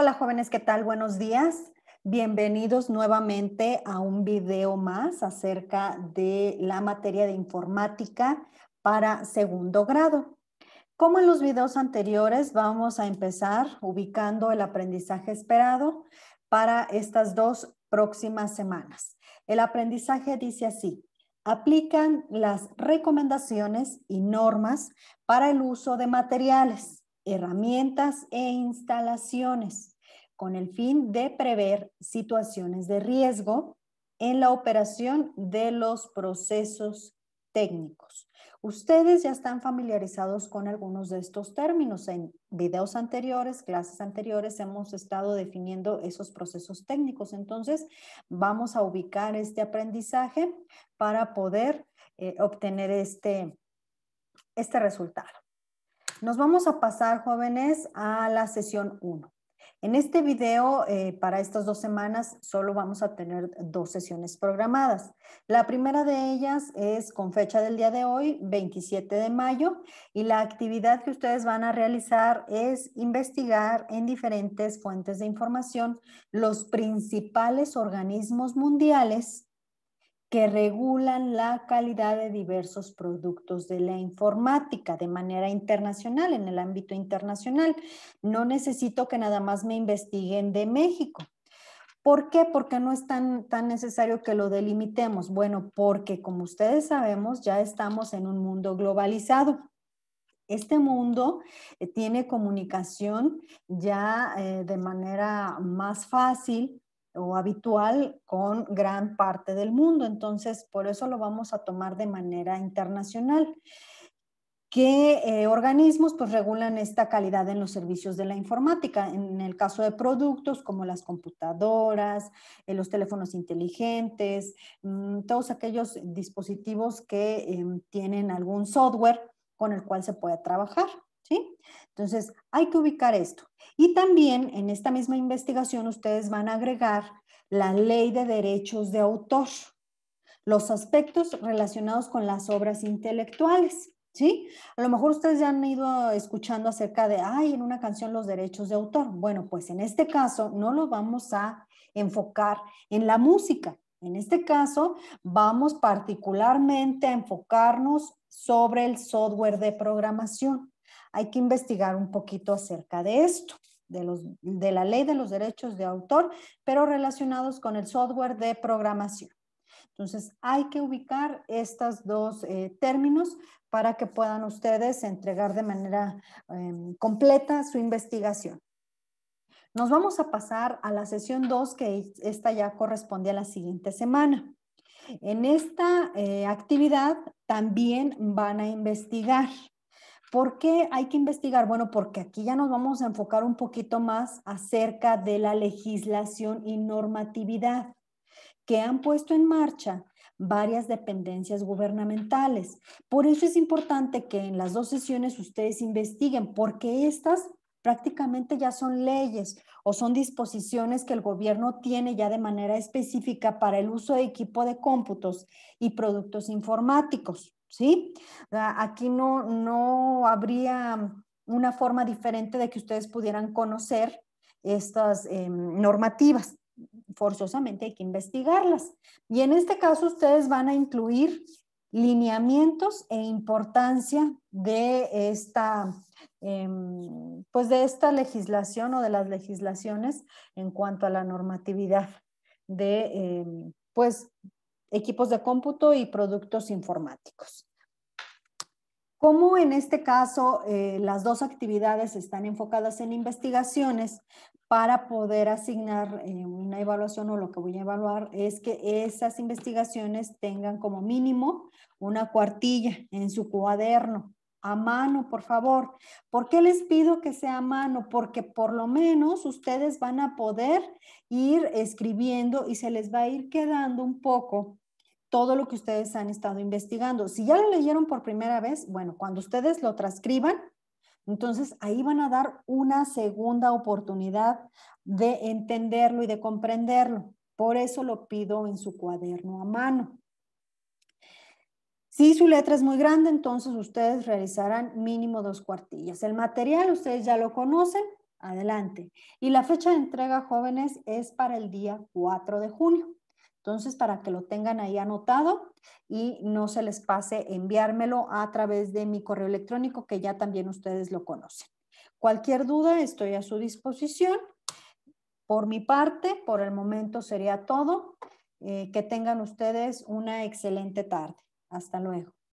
Hola jóvenes, ¿qué tal? Buenos días. Bienvenidos nuevamente a un video más acerca de la materia de informática para segundo grado. Como en los videos anteriores, vamos a empezar ubicando el aprendizaje esperado para estas dos próximas semanas. El aprendizaje dice así, aplican las recomendaciones y normas para el uso de materiales herramientas e instalaciones con el fin de prever situaciones de riesgo en la operación de los procesos técnicos. Ustedes ya están familiarizados con algunos de estos términos. En videos anteriores, clases anteriores, hemos estado definiendo esos procesos técnicos. Entonces, vamos a ubicar este aprendizaje para poder eh, obtener este, este resultado. Nos vamos a pasar, jóvenes, a la sesión 1. En este video, eh, para estas dos semanas, solo vamos a tener dos sesiones programadas. La primera de ellas es con fecha del día de hoy, 27 de mayo, y la actividad que ustedes van a realizar es investigar en diferentes fuentes de información los principales organismos mundiales que regulan la calidad de diversos productos de la informática de manera internacional, en el ámbito internacional. No necesito que nada más me investiguen de México. ¿Por qué? Porque no es tan, tan necesario que lo delimitemos. Bueno, porque como ustedes sabemos, ya estamos en un mundo globalizado. Este mundo eh, tiene comunicación ya eh, de manera más fácil, o habitual con gran parte del mundo. Entonces, por eso lo vamos a tomar de manera internacional. ¿Qué eh, organismos pues, regulan esta calidad en los servicios de la informática? En el caso de productos como las computadoras, eh, los teléfonos inteligentes, mm, todos aquellos dispositivos que em, tienen algún software con el cual se puede trabajar. Entonces, hay que ubicar esto. Y también en esta misma investigación ustedes van a agregar la ley de derechos de autor, los aspectos relacionados con las obras intelectuales. ¿Sí? A lo mejor ustedes ya han ido escuchando acerca de, ay, en una canción los derechos de autor. Bueno, pues en este caso no lo vamos a enfocar en la música. En este caso vamos particularmente a enfocarnos sobre el software de programación. Hay que investigar un poquito acerca de esto. De, la ley de los derechos de autor, pero relacionados con el software de programación. Entonces, hay que ubicar estos dos eh, términos para que puedan ustedes entregar de manera em, completa su investigación. Nos vamos a pasar a la sesión 2, que esta ya corresponde a la siguiente semana. En esta eh, actividad también van a investigar. ¿Por qué hay que investigar? Bueno, porque aquí ya nos vamos a enfocar un poquito más acerca de la legislación y normatividad que han puesto en marcha varias dependencias gubernamentales. Por eso es importante que en las dos sesiones ustedes investiguen, porque estas prácticamente ya son leyes o son disposiciones que el gobierno tiene ya de manera específica para el uso de equipo de cómputos y productos informáticos. ¿sí? Ah, aquí no, habría una forma diferente de que ustedes pudieran conocer estas eh, normativas. Forzosamente hay que investigarlas. Y en este caso ustedes van a incluir lineamientos e importancia de esta, em, pues de esta legislación o de las legislaciones en cuanto a la normatividad de, em, pues, equipos de cómputo y productos informáticos. Como en este caso eh, las dos actividades están enfocadas en investigaciones, para poder asignar eh, una evaluación o lo que voy a evaluar es que esas investigaciones tengan como mínimo una cuartilla en su cuaderno a mano, por favor. ¿Por qué les pido que sea a mano? Porque por lo menos ustedes van a poder ir escribiendo y se les va a ir quedando un poco todo lo que ustedes han estado investigando. Si ya lo leyeron por primera vez, bueno, cuando ustedes lo transcriban, entonces ahí van a dar una segunda oportunidad de entenderlo y de comprenderlo. Por eso lo pido en su cuaderno a mano. Si su letra es muy grande, entonces ustedes realizarán mínimo dos cuartillas. El material ustedes ya lo conocen, adelante. Y la fecha de entrega, jóvenes, es para el día 4 de junio. Entonces, para que lo tengan ahí anotado y no se les pase enviármelo a través de mi correo electrónico, que ya también ustedes lo conocen. Cualquier duda, estoy a su disposición. Por mi parte, por el momento sería todo. Eh, que tengan ustedes una excelente tarde. Hasta luego.